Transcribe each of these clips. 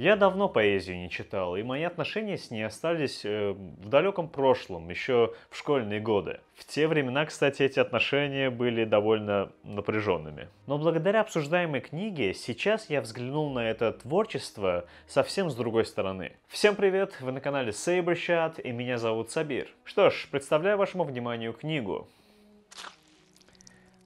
Я давно поэзию не читал, и мои отношения с ней остались э, в далеком прошлом, еще в школьные годы. В те времена, кстати, эти отношения были довольно напряженными. Но благодаря обсуждаемой книге сейчас я взглянул на это творчество совсем с другой стороны. Всем привет, вы на канале Sabershot, и меня зовут Сабир. Что ж, представляю вашему вниманию книгу.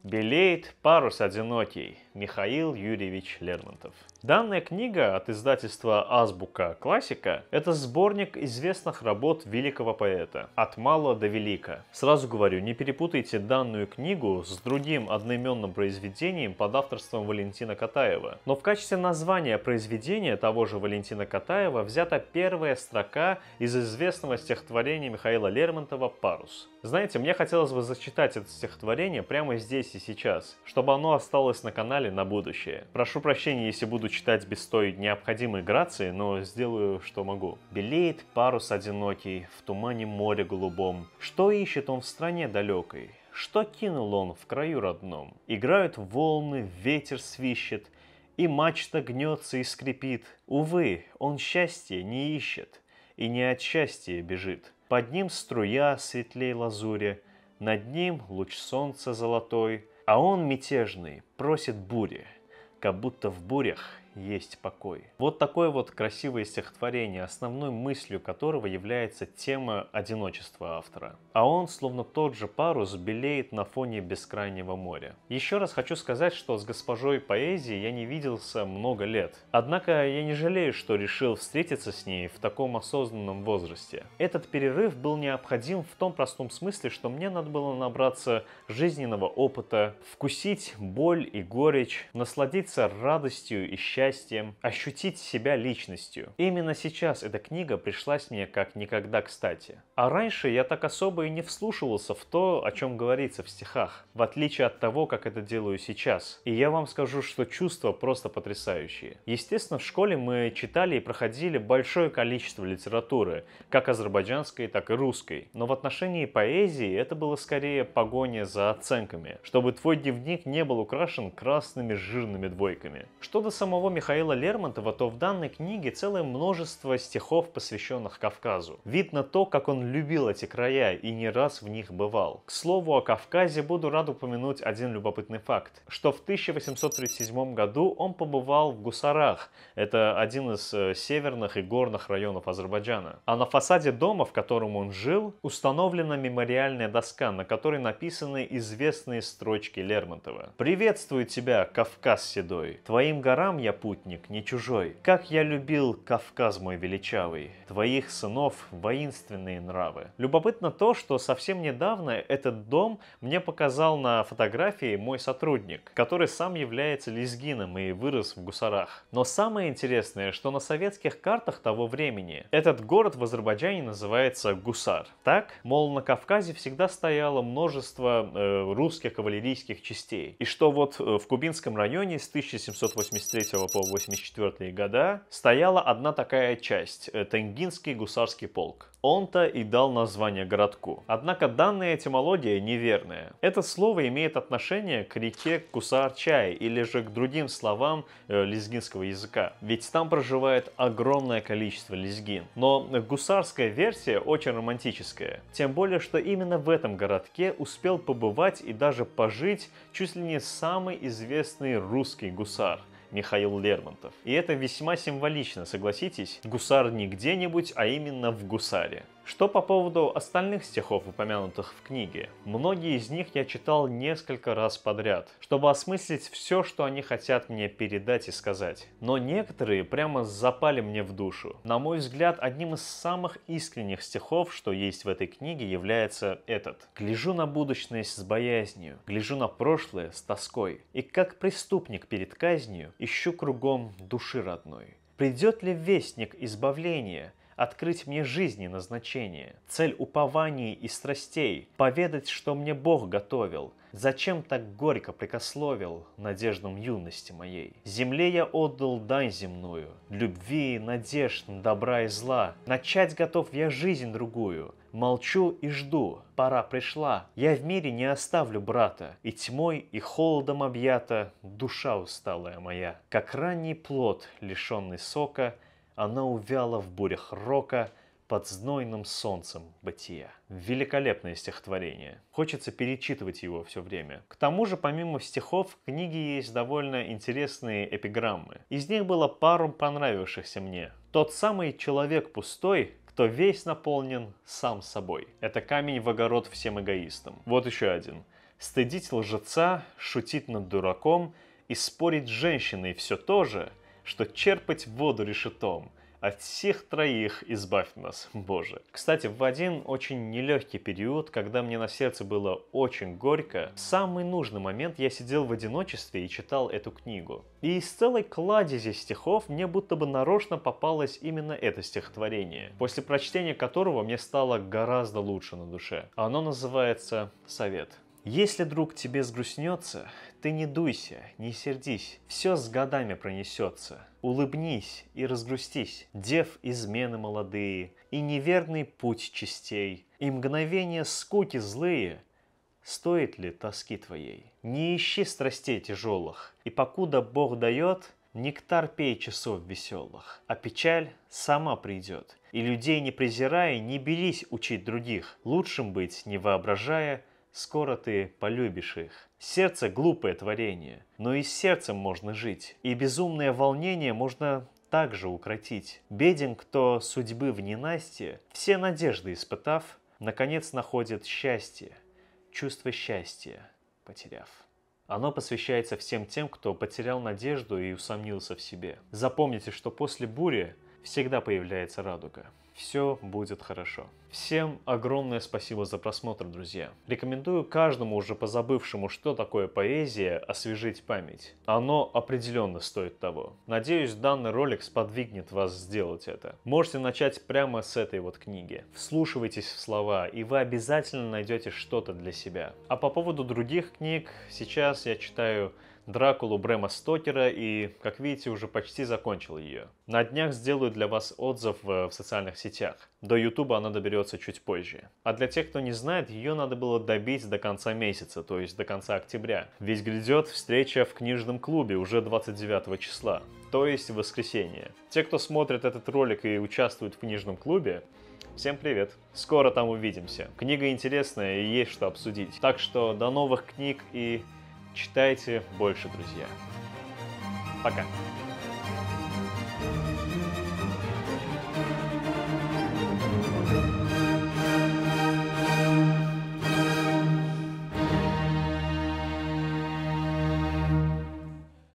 Белеет парус одинокий. Михаил Юрьевич Лермонтов. Данная книга от издательства «Азбука классика» — это сборник известных работ великого поэта «От мала до велика». Сразу говорю, не перепутайте данную книгу с другим одноименным произведением под авторством Валентина Катаева. Но в качестве названия произведения того же Валентина Катаева взята первая строка из известного стихотворения Михаила Лермонтова «Парус». Знаете, мне хотелось бы зачитать это стихотворение прямо здесь и сейчас, чтобы оно осталось на канале на будущее. Прошу прощения, если буду читать без той необходимой грации, но сделаю, что могу. Белеет парус одинокий в тумане моря голубом. Что ищет он в стране далекой? Что кинул он в краю родном? Играют волны, ветер свищет, и мачта гнется и скрипит. Увы, он счастья не ищет, и не от счастья бежит. Под ним струя светлей лазури, над ним луч солнца золотой, а он мятежный, просит бури, как будто в бурях есть покой. Вот такое вот красивое стихотворение, основной мыслью которого является тема одиночества автора. А он, словно тот же парус, белеет на фоне бескрайнего моря. Еще раз хочу сказать, что с госпожой поэзии я не виделся много лет. Однако я не жалею, что решил встретиться с ней в таком осознанном возрасте. Этот перерыв был необходим в том простом смысле, что мне надо было набраться жизненного опыта, вкусить боль и горечь, насладиться радостью и счастьем участием, ощутить себя личностью. Именно сейчас эта книга пришлась мне как никогда кстати. А раньше я так особо и не вслушивался в то, о чем говорится в стихах, в отличие от того, как это делаю сейчас. И я вам скажу, что чувства просто потрясающие. Естественно, в школе мы читали и проходили большое количество литературы, как азербайджанской, так и русской. Но в отношении поэзии это было скорее погоня за оценками, чтобы твой дневник не был украшен красными жирными двойками. Что до самого Михаила Лермонтова, то в данной книге целое множество стихов, посвященных Кавказу. Видно то, как он любил эти края и не раз в них бывал. К слову о Кавказе буду рад упомянуть один любопытный факт, что в 1837 году он побывал в Гусарах, это один из э, северных и горных районов Азербайджана. А на фасаде дома, в котором он жил, установлена мемориальная доска, на которой написаны известные строчки Лермонтова. «Приветствую тебя, Кавказ седой! Твоим горам я путник, не чужой. Как я любил Кавказ мой величавый, твоих сынов воинственные нравы. Любопытно то, что совсем недавно этот дом мне показал на фотографии мой сотрудник, который сам является лезгином и вырос в гусарах. Но самое интересное, что на советских картах того времени этот город в Азербайджане называется Гусар. Так, мол, на Кавказе всегда стояло множество э, русских кавалерийских частей. И что вот э, в Кубинском районе с 1783 по 84 е года стояла одна такая часть – Тенгинский гусарский полк. Он-то и дал название городку. Однако данная этимология неверная. Это слово имеет отношение к реке Кусарчай или же к другим словам э, лезгинского языка, ведь там проживает огромное количество лезгин. Но гусарская версия очень романтическая, тем более, что именно в этом городке успел побывать и даже пожить чуть ли не самый известный русский гусар – Михаил Лермонтов. И это весьма символично, согласитесь, гусар не где-нибудь, а именно в гусаре. Что по поводу остальных стихов, упомянутых в книге? Многие из них я читал несколько раз подряд, чтобы осмыслить все, что они хотят мне передать и сказать. Но некоторые прямо запали мне в душу. На мой взгляд, одним из самых искренних стихов, что есть в этой книге, является этот. «Гляжу на будущность с боязнью, гляжу на прошлое с тоской, и как преступник перед казнью ищу кругом души родной. Придет ли вестник избавления – открыть мне жизни назначение, цель упований и страстей, поведать, что мне Бог готовил, зачем так горько прикословил надеждам юности моей. Земле я отдал дань земную, любви, надежд, добра и зла, начать готов я жизнь другую, молчу и жду, пора пришла, я в мире не оставлю брата, и тьмой, и холодом объята душа усталая моя, как ранний плод, лишенный сока, она увяла в бурях рока под знойным солнцем бытия. Великолепное стихотворение. Хочется перечитывать его все время. К тому же, помимо стихов, в книге есть довольно интересные эпиграммы. Из них было пару понравившихся мне. «Тот самый человек пустой, кто весь наполнен сам собой. Это камень в огород всем эгоистам. Вот еще один. Стыдить лжеца, шутить над дураком и спорить с женщиной все то же – что черпать воду решетом. От всех троих избавь нас, Боже. Кстати, в один очень нелегкий период, когда мне на сердце было очень горько, в самый нужный момент я сидел в одиночестве и читал эту книгу. И из целой кладези стихов мне будто бы нарочно попалось именно это стихотворение, после прочтения которого мне стало гораздо лучше на душе. Оно называется «Совет». Если друг тебе сгрустнется, ты не дуйся, не сердись, все с годами пронесется. Улыбнись и разгрустись, дев измены молодые, и неверный путь частей, и мгновение скуки злые, стоит ли тоски твоей. Не ищи страстей тяжелых, и покуда Бог дает, нектар пей часов веселых, а печаль сама придет. И людей не презирая, не берись учить других, лучшим быть, не воображая, скоро ты полюбишь их. Сердце – глупое творение, но и с сердцем можно жить, и безумное волнение можно также укротить. Беден, кто судьбы в ненастье, все надежды испытав, наконец находит счастье, чувство счастья потеряв. Оно посвящается всем тем, кто потерял надежду и усомнился в себе. Запомните, что после бури всегда появляется радуга. Все будет хорошо. Всем огромное спасибо за просмотр, друзья. Рекомендую каждому уже позабывшему, что такое поэзия, освежить память. Оно определенно стоит того. Надеюсь, данный ролик сподвигнет вас сделать это. Можете начать прямо с этой вот книги. Вслушивайтесь в слова, и вы обязательно найдете что-то для себя. А по поводу других книг, сейчас я читаю Дракулу Брема Стокера и, как видите, уже почти закончил ее. На днях сделаю для вас отзыв в, э, в социальных сетях. До Ютуба она доберется чуть позже. А для тех, кто не знает, ее надо было добить до конца месяца, то есть до конца октября. Ведь грядет встреча в книжном клубе уже 29 числа, то есть в воскресенье. Те, кто смотрит этот ролик и участвует в книжном клубе, Всем привет! Скоро там увидимся. Книга интересная и есть что обсудить. Так что до новых книг и Читайте больше, друзья. Пока.